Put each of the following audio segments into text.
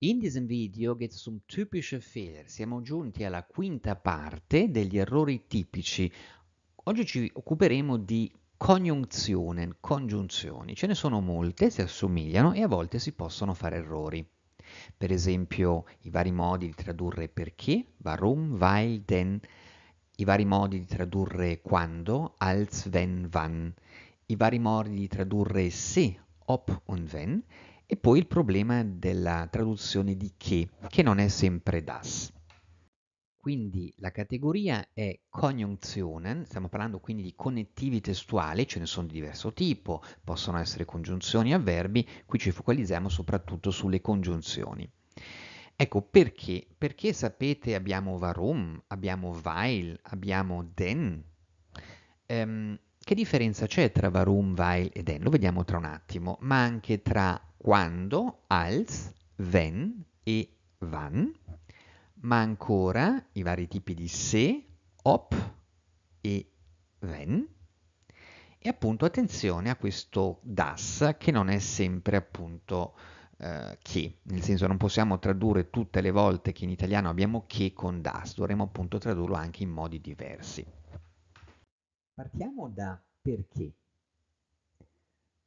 In diesem Video geht es um typische Fehler. Siamo giunti alla quinta parte degli errori tipici. Oggi ci occuperemo di coniunzione, congiunzioni. Ce ne sono molte, si assomigliano e a volte si possono fare errori. Per esempio i vari modi di tradurre perché, warum, weil, denn, i vari modi di tradurre quando, als, wenn, wann, i vari modi di tradurre se, ob und wenn, e poi il problema della traduzione di che, che non è sempre das. Quindi la categoria è coniunzionen, stiamo parlando quindi di connettivi testuali, ce ne sono di diverso tipo, possono essere congiunzioni avverbi, qui ci focalizziamo soprattutto sulle congiunzioni. Ecco perché? Perché sapete abbiamo varum, abbiamo weil, abbiamo den. Ehm, che differenza c'è tra varum, weil e den? Lo vediamo tra un attimo, ma anche tra quando, als, wenn e wann, ma ancora i vari tipi di se, op e wenn. E appunto attenzione a questo das che non è sempre appunto eh, che, nel senso non possiamo tradurre tutte le volte che in italiano abbiamo che con das, dovremmo appunto tradurlo anche in modi diversi. Partiamo da perché.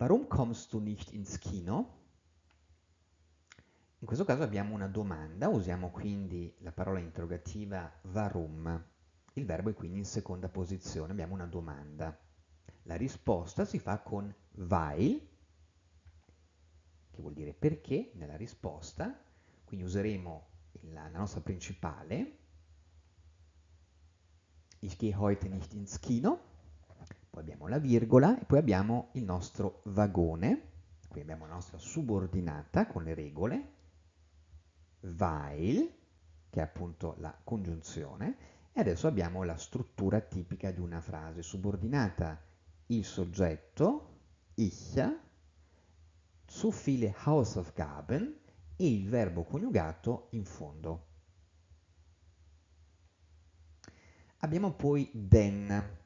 Warum kommst du nicht ins Kino? In questo caso abbiamo una domanda, usiamo quindi la parola interrogativa varum. Il verbo è quindi in seconda posizione, abbiamo una domanda. La risposta si fa con vai, che vuol dire perché nella risposta, quindi useremo la, la nostra principale, ich gehe heute nicht ins Kino, poi abbiamo la virgola e poi abbiamo il nostro vagone, qui abbiamo la nostra subordinata con le regole, weil, che è appunto la congiunzione, e adesso abbiamo la struttura tipica di una frase subordinata il soggetto, ich, zu viele Hausaufgaben e il verbo coniugato in fondo. Abbiamo poi den,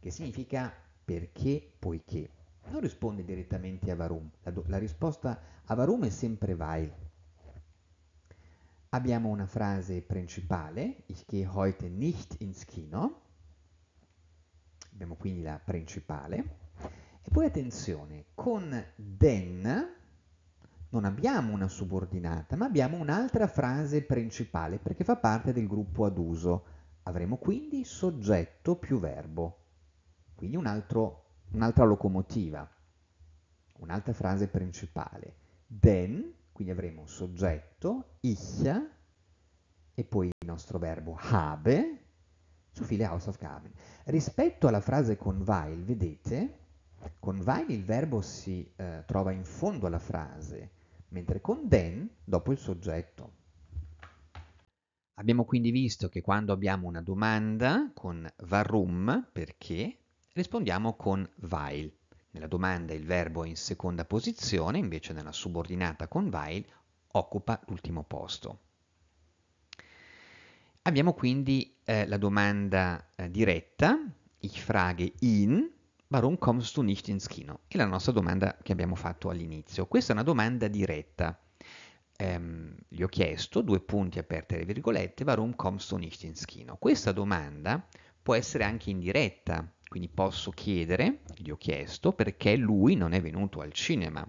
che significa perché, poiché. Non risponde direttamente a varum, la, la risposta a varum è sempre weil, abbiamo una frase principale, ich gehe heute nicht ins Kino, abbiamo quindi la principale, e poi attenzione, con den non abbiamo una subordinata, ma abbiamo un'altra frase principale perché fa parte del gruppo ad uso. Avremo quindi soggetto più verbo, quindi un'altra locomotiva, un'altra frase principale. Den quindi avremo soggetto, ich, e poi il nostro verbo habe, su file House of Carmen. Rispetto alla frase con weil, vedete, con weil il verbo si eh, trova in fondo alla frase, mentre con den dopo il soggetto. Abbiamo quindi visto che quando abbiamo una domanda con warum, perché, rispondiamo con weil. Nella domanda il verbo è in seconda posizione, invece nella subordinata con weil occupa l'ultimo posto. Abbiamo quindi eh, la domanda eh, diretta, ich frage in, warum kommst du nicht ins Kino? È la nostra domanda che abbiamo fatto all'inizio. Questa è una domanda diretta. Ehm, gli ho chiesto, due punti aperte le virgolette, warum kommst du nicht ins Kino? Questa domanda può essere anche indiretta, quindi posso chiedere, gli ho chiesto, perché lui non è venuto al cinema.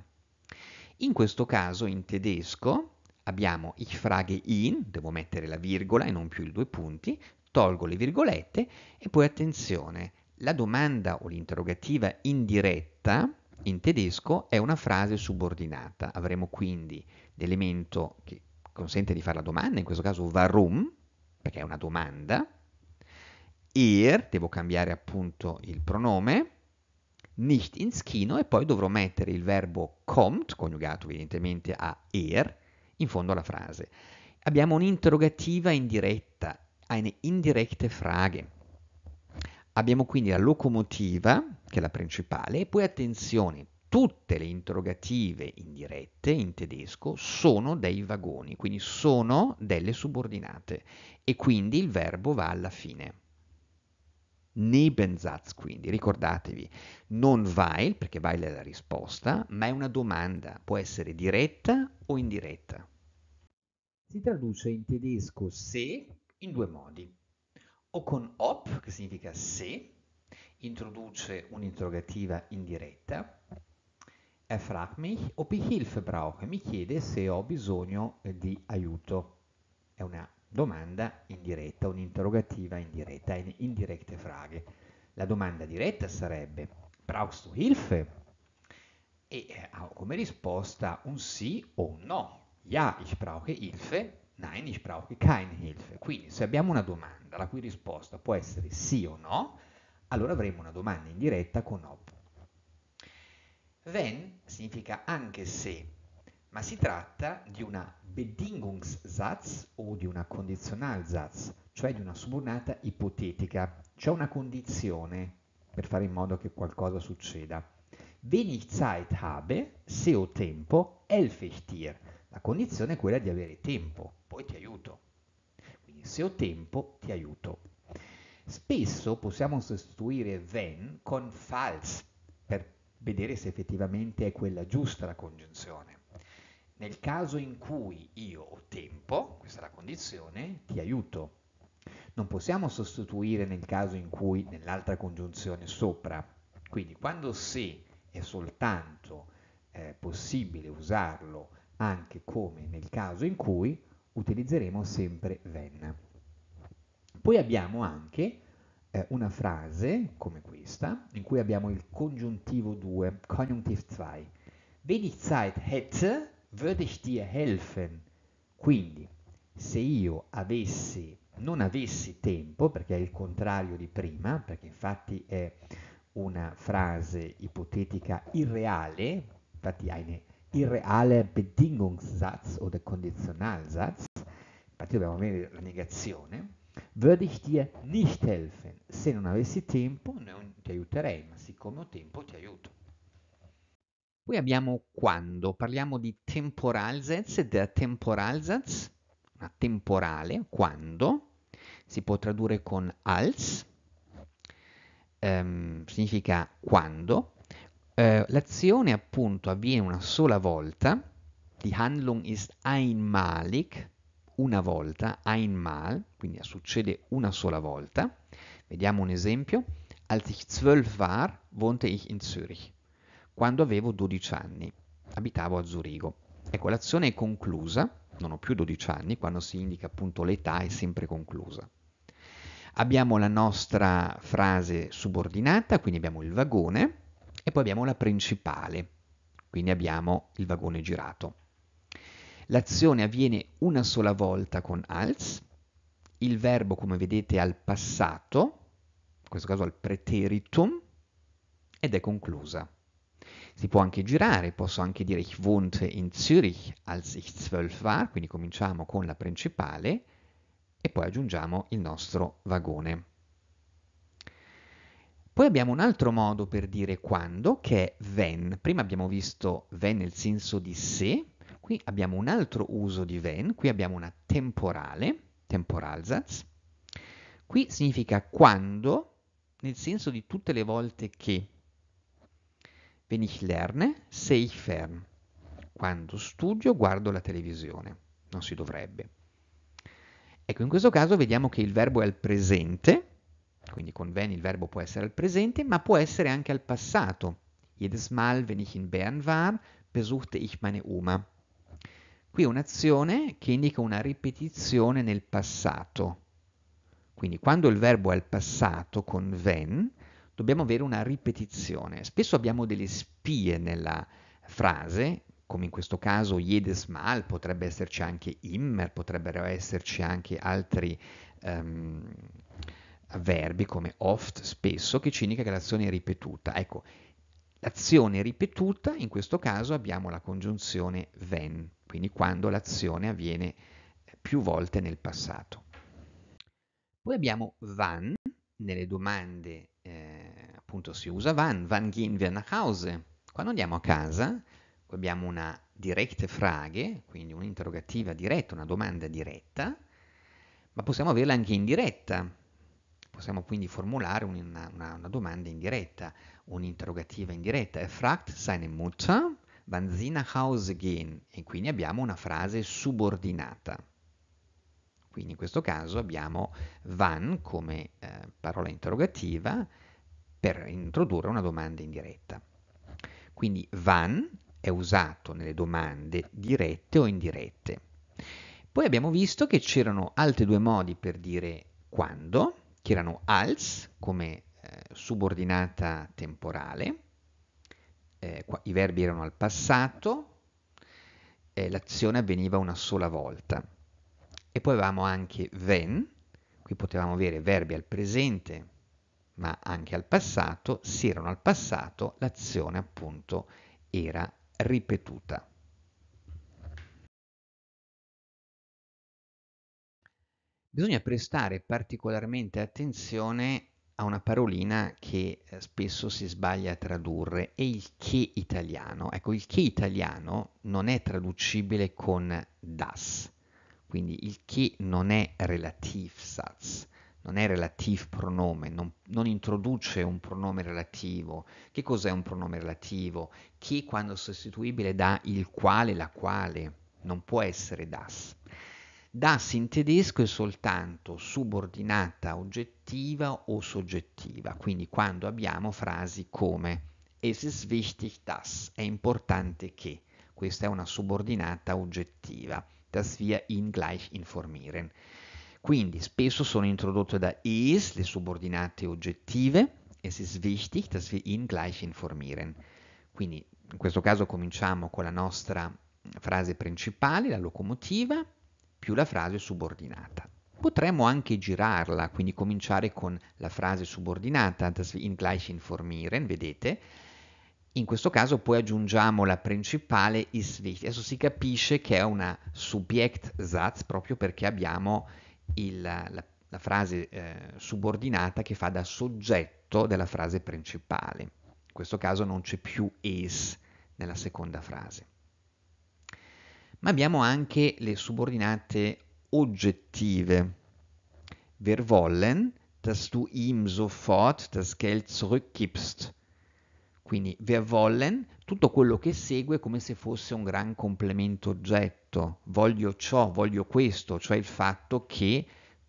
In questo caso in tedesco abbiamo ich frage in, devo mettere la virgola e non più i due punti, tolgo le virgolette e poi attenzione, la domanda o l'interrogativa indiretta in tedesco è una frase subordinata. Avremo quindi l'elemento che consente di fare la domanda, in questo caso varum, perché è una domanda, ir, devo cambiare appunto il pronome, nicht ins Kino e poi dovrò mettere il verbo kommt, coniugato evidentemente a er, in fondo alla frase. Abbiamo un'interrogativa indiretta, eine indirette Frage. Abbiamo quindi la locomotiva, che è la principale, e poi attenzione, tutte le interrogative indirette in tedesco sono dei vagoni, quindi sono delle subordinate e quindi il verbo va alla fine. Nebensatz quindi, ricordatevi, non weil, perché weil è la risposta, ma è una domanda, può essere diretta o indiretta. Si traduce in tedesco se in due modi, o con op, che significa se, introduce un'interrogativa indiretta, er fragt mich, ob ich Hilfe brauche, mi chiede se ho bisogno eh, di aiuto, è una domanda in diretta, un'interrogativa in diretta, in indirette frage. La domanda diretta sarebbe, brauchst du Hilfe? E eh, ha come risposta un sì o un no. Ja, ich brauche Hilfe, nein, ich brauche keine Hilfe. Quindi se abbiamo una domanda la cui risposta può essere sì o no, allora avremo una domanda in diretta con ob. Wenn significa anche se ma si tratta di una Bedingungssatz o di una Konditionalsatz, cioè di una subordinata ipotetica. C'è una condizione per fare in modo che qualcosa succeda. Wenn ich Zeit habe, se ho tempo, helfe ich dir. La condizione è quella di avere tempo, poi ti aiuto. Quindi se ho tempo, ti aiuto. Spesso possiamo sostituire when con false per vedere se effettivamente è quella giusta la congiunzione. Nel caso in cui io ho tempo, questa è la condizione, ti aiuto. Non possiamo sostituire nel caso in cui nell'altra congiunzione sopra. Quindi quando se è soltanto eh, possibile usarlo anche come nel caso in cui utilizzeremo sempre ven. Poi abbiamo anche eh, una frase come questa in cui abbiamo il congiuntivo 2, conjunctive 2. Wenig Zeit hätte würde ich dir helfen. Quindi, se io avessi, non avessi tempo, perché è il contrario di prima, perché infatti è una frase ipotetica irreale, infatti è un irreale Bedingungssatz oder Kondizionalsatz, infatti dobbiamo avere la negazione, würde ich dir nicht helfen. Se non avessi tempo non ti aiuterei, ma siccome ho tempo ti aiuto. Poi abbiamo quando, parliamo di Temporalsatz, der Temporalsatz, una temporale, quando, si può tradurre con als, ehm, significa quando. Eh, l'azione appunto avviene una sola volta, die Handlung ist einmalig, una volta, einmal, quindi succede una sola volta. Vediamo un esempio. Als ich zwölf war, wohnte ich in Zürich quando avevo 12 anni. Abitavo a Zurigo. Ecco, l'azione è conclusa, non ho più 12 anni, quando si indica appunto l'età è sempre conclusa. Abbiamo la nostra frase subordinata, quindi abbiamo il vagone e poi abbiamo la principale, quindi abbiamo il vagone girato. L'azione avviene una sola volta con als, il verbo come vedete è al passato, in questo caso al preteritum, ed è conclusa. Si può anche girare, posso anche dire ich wohnte in Zürich, als ich zwölf war, quindi cominciamo con la principale e poi aggiungiamo il nostro vagone. Poi abbiamo un altro modo per dire quando, che è when. Prima abbiamo visto when nel senso di se, qui abbiamo un altro uso di when, qui abbiamo una temporale, temporalsatz. Qui significa quando, nel senso di tutte le volte che, Wenn ich lerne, sei ich fern. Quando studio guardo la televisione. Non si dovrebbe. Ecco, in questo caso vediamo che il verbo è al presente, quindi con wenn il verbo può essere al presente, ma può essere anche al passato. Jedes Mal, wenn ich in Bern war, besuchte ich meine Oma. Qui è un'azione che indica una ripetizione nel passato. Quindi quando il verbo è al passato con wenn, dobbiamo avere una ripetizione. Spesso abbiamo delle spie nella frase, come in questo caso jedes mal, potrebbe esserci anche immer, potrebbero esserci anche altri um, verbi come oft, spesso, che ci indica che l'azione è ripetuta. Ecco, l'azione ripetuta, in questo caso abbiamo la congiunzione when, quindi quando l'azione avviene più volte nel passato. Poi abbiamo van nelle domande eh, appunto si usa van, van gehen wir nach Hause? Quando andiamo a casa abbiamo una direkte frage, quindi un'interrogativa diretta, una domanda diretta, ma possiamo averla anche in diretta. Possiamo quindi formulare una, una, una domanda in diretta, un'interrogativa in diretta. Er fragt seine Mutter, wann sie nach Hause gehen? E quindi abbiamo una frase subordinata. Quindi in questo caso abbiamo van come eh, parola interrogativa per introdurre una domanda indiretta. Quindi van è usato nelle domande dirette o indirette. Poi abbiamo visto che c'erano altri due modi per dire quando, che erano als come eh, subordinata temporale, eh, qua, i verbi erano al passato, eh, l'azione avveniva una sola volta. E poi avevamo anche then, qui potevamo avere verbi al presente ma anche al passato, se erano al passato l'azione appunto era ripetuta. Bisogna prestare particolarmente attenzione a una parolina che eh, spesso si sbaglia a tradurre, è il che italiano. Ecco, il che italiano non è traducibile con das. Quindi il che non è relativ sats, non è relativ pronome, non, non, introduce un pronome relativo. Che cos'è un pronome relativo? Che quando sostituibile da il quale, la quale, non può essere das. Das in tedesco è soltanto subordinata oggettiva o soggettiva, quindi quando abbiamo frasi come es ist wichtig das, è importante che, questa è una subordinata oggettiva dass wir ihn gleich informieren. Quindi spesso sono introdotte da is, le subordinate oggettive. Es ist wichtig, dass wir ihn gleich informieren. Quindi in questo caso cominciamo con la nostra frase principale, la locomotiva, più la frase subordinata. Potremmo anche girarla, quindi cominciare con la frase subordinata, das wir ihn gleich informieren, vedete? In questo caso poi aggiungiamo la principale ist wichtig. Adesso si capisce che è una Subjektsatz proprio perché abbiamo il, la, la, frase eh, subordinata che fa da soggetto della frase principale. In questo caso non c'è più es nella seconda frase. Ma abbiamo anche le subordinate oggettive. Wir wollen, dass du ihm sofort das Geld zurückgibst. Quindi wer wollen, tutto quello che segue come se fosse un gran complemento oggetto. Voglio ciò, voglio questo, cioè il fatto che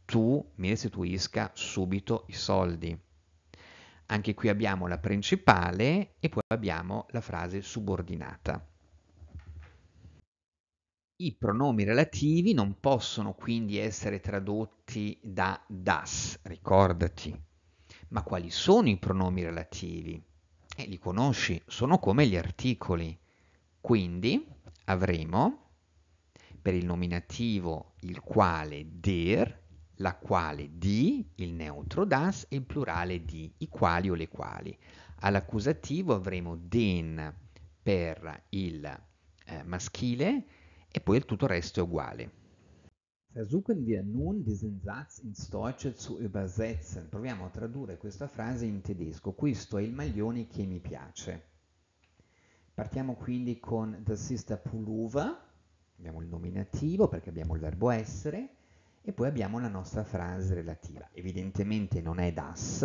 tu mi restituisca subito i soldi. Anche qui abbiamo la principale e poi abbiamo la frase subordinata. I pronomi relativi non possono quindi essere tradotti da das, ricordati. Ma quali sono i pronomi relativi? e li conosci, sono come gli articoli. Quindi avremo per il nominativo il quale der, la quale di, il neutro das e il plurale di, i quali o le quali. All'accusativo avremo den per il eh, maschile e poi tutto il resto è uguale. Versuchen wir nun diesen Satz ins Deutsche zu übersetzen. Proviamo a tradurre questa frase in tedesco. Questo è il maglione che mi piace. Partiamo quindi con Das ist Sister Pullover, abbiamo il nominativo perché abbiamo il verbo essere e poi abbiamo la nostra frase relativa. Evidentemente non è das,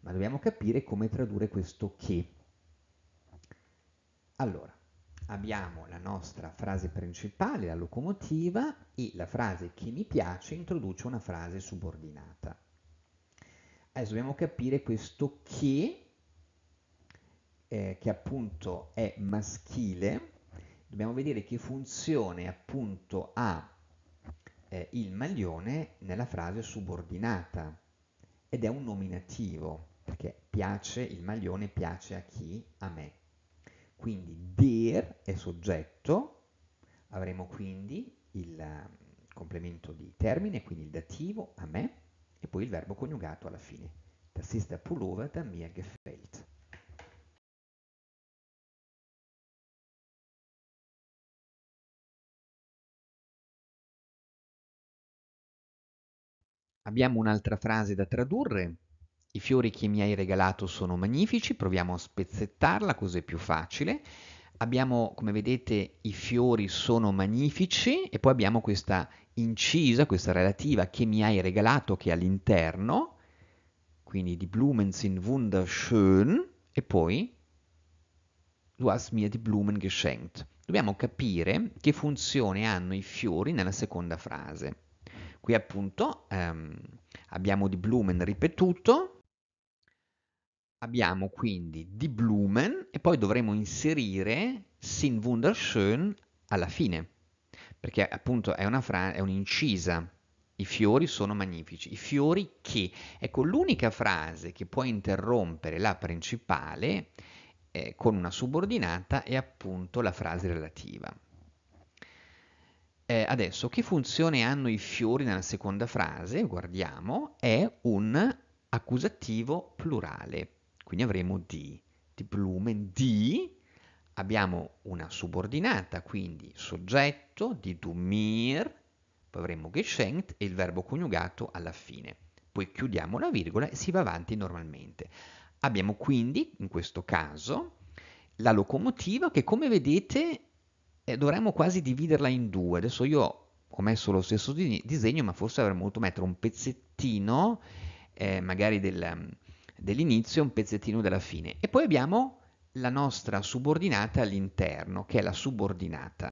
ma dobbiamo capire come tradurre questo che. Allora, abbiamo la nostra frase principale, la locomotiva, e la frase che mi piace introduce una frase subordinata. Adesso dobbiamo capire questo che, eh, che appunto è maschile, dobbiamo vedere che funzione appunto ha eh, il maglione nella frase subordinata ed è un nominativo perché piace il maglione piace a chi? A me. Quindi der è soggetto, avremo quindi il ehm, complemento di termine, quindi il dativo a me e poi il verbo coniugato alla fine. Das ist der Pullover, der mir gefällt. Abbiamo un'altra frase da tradurre i fiori che mi hai regalato sono magnifici, proviamo a spezzettarla così è più facile. Abbiamo, come vedete, i fiori sono magnifici e poi abbiamo questa incisa, questa relativa che mi hai regalato che è all'interno, quindi die Blumen sind wunderschön e poi du hast mir die Blumen geschenkt. Dobbiamo capire che funzione hanno i fiori nella seconda frase. Qui appunto ehm, abbiamo die Blumen ripetuto, Abbiamo quindi di Blumen e poi dovremo inserire Sin wunderschön alla fine, perché appunto è, fra- è un'incisa. I fiori sono magnifici, i fiori che. Ecco, l'unica frase che può interrompere la principale eh, con una subordinata è appunto la frase relativa. Eh, adesso, che funzione hanno i fiori nella seconda frase? Guardiamo, è un accusativo plurale. Quindi avremo D, di Blumen, D, abbiamo una subordinata, quindi soggetto di Dumir poi avremo geschenkt e il verbo coniugato alla fine. Poi chiudiamo la virgola e si va avanti normalmente. Abbiamo quindi, in questo caso, la locomotiva che come vedete eh, dovremmo quasi dividerla in due. Adesso io ho messo lo stesso disegno, ma forse avremmo voluto mettere un pezzettino eh, magari del dell'inizio e un pezzettino della fine. E poi abbiamo la nostra subordinata all'interno, che è la subordinata.